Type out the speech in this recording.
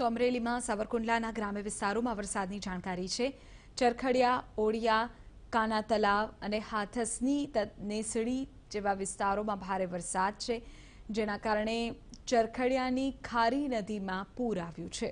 તો અમરેલીમાં સાવરકુંડલાના ગ્રામ્ય વિસ્તારોમાં વરસાદની જાણકારી છે ચરખડિયા ઓળિયા કાના તલાવ અને હાથસની નેસડી જેવા વિસ્તારોમાં ભારે વરસાદ છે જેના કારણે ચરખડિયાની ખારી નદીમાં પૂર આવ્યું છે